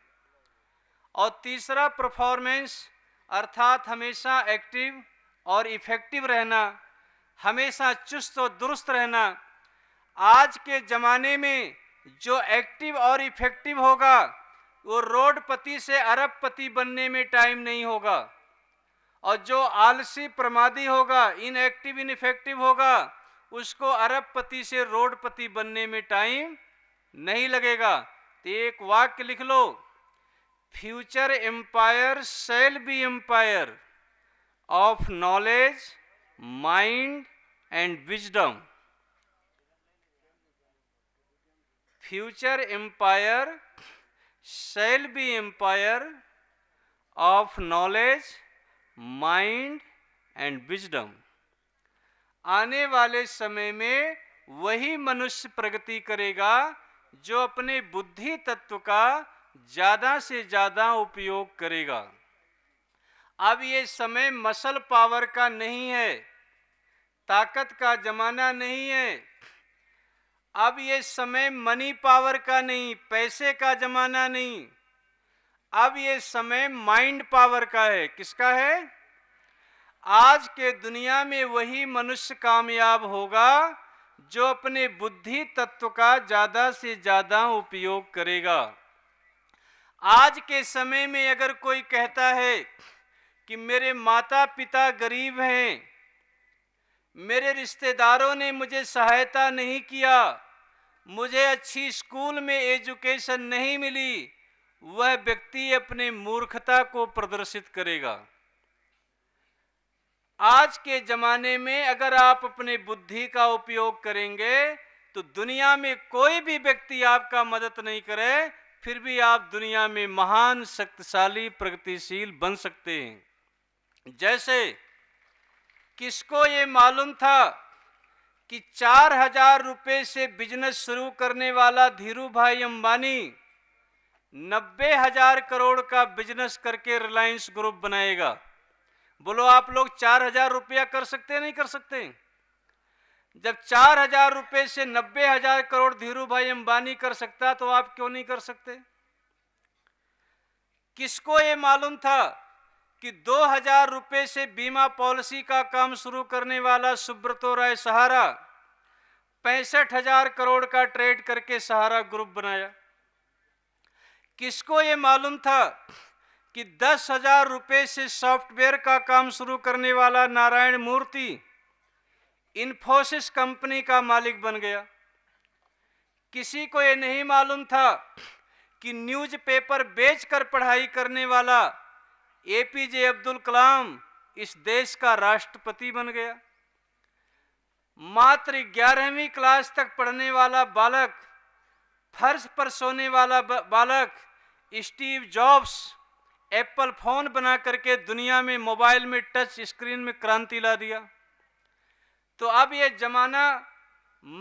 और तीसरा परफॉर्मेंस अर्थात हमेशा एक्टिव और इफेक्टिव रहना हमेशा चुस्त और दुरुस्त रहना आज के ज़माने में जो एक्टिव और इफेक्टिव होगा वो रोडपति से अरब पति बनने में टाइम नहीं होगा और जो आलसी प्रमादी होगा इनएक्टिव इनफेक्टिव होगा उसको अरब पति से रोडपति बनने में टाइम नहीं लगेगा तो एक वाक्य लिख लो future empire shall be empire of knowledge mind and wisdom future empire shall be empire of knowledge mind and wisdom आने वाले समय में वही मनुष्य प्रगति करेगा जो अपने बुद्धि तत्व का ज्यादा से ज्यादा उपयोग करेगा अब ये समय मसल पावर का नहीं है ताकत का जमाना नहीं है अब ये समय मनी पावर का नहीं पैसे का जमाना नहीं अब ये समय माइंड पावर का है किसका है आज के दुनिया में वही मनुष्य कामयाब होगा जो अपने बुद्धि तत्व का ज्यादा से ज्यादा उपयोग करेगा आज के समय में अगर कोई कहता है कि मेरे माता पिता गरीब हैं मेरे रिश्तेदारों ने मुझे सहायता नहीं किया मुझे अच्छी स्कूल में एजुकेशन नहीं मिली वह व्यक्ति अपने मूर्खता को प्रदर्शित करेगा आज के जमाने में अगर आप अपने बुद्धि का उपयोग करेंगे तो दुनिया में कोई भी व्यक्ति आपका मदद नहीं करे फिर भी आप दुनिया में महान शक्तिशाली प्रगतिशील बन सकते हैं जैसे किसको ये मालूम था कि चार हजार रुपये से बिजनेस शुरू करने वाला धीरू भाई अंबानी नब्बे हजार करोड़ का बिजनेस करके रिलायंस ग्रुप बनाएगा बोलो आप लोग चार हजार रुपया कर सकते नहीं कर सकते जब चार हजार रुपये से नब्बे हजार करोड़ धीरू भाई अंबानी कर सकता तो आप क्यों नहीं कर सकते किसको ये मालूम था कि दो हजार रुपये से बीमा पॉलिसी का काम शुरू करने वाला सुब्रतो राय सहारा पैंसठ हजार करोड़ का ट्रेड करके सहारा ग्रुप बनाया किसको ये मालूम था कि दस हजार रुपये से सॉफ्टवेयर का काम शुरू करने वाला नारायण मूर्ति इन्फोसिस कंपनी का मालिक बन गया किसी को ये नहीं मालूम था कि न्यूज़पेपर बेचकर पढ़ाई करने वाला एपीजे अब्दुल कलाम इस देश का राष्ट्रपति बन गया मात्र ग्यारहवीं क्लास तक पढ़ने वाला बालक फर्श पर सोने वाला बालक स्टीव जॉब्स एप्पल फोन बना करके दुनिया में मोबाइल में टच स्क्रीन में क्रांति ला दिया तो अब यह जमाना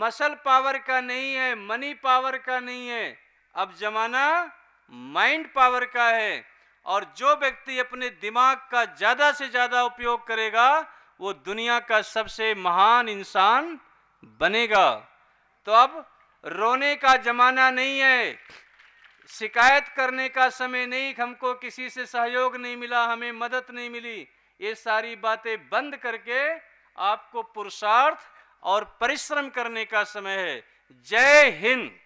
मसल पावर का नहीं है मनी पावर का नहीं है अब जमाना माइंड पावर का है और जो व्यक्ति अपने दिमाग का ज़्यादा से ज़्यादा उपयोग करेगा वो दुनिया का सबसे महान इंसान बनेगा तो अब रोने का जमाना नहीं है शिकायत करने का समय नहीं हमको किसी से सहयोग नहीं मिला हमें मदद नहीं मिली ये सारी बातें बंद करके आपको पुरुषार्थ और परिश्रम करने का समय है जय हिंद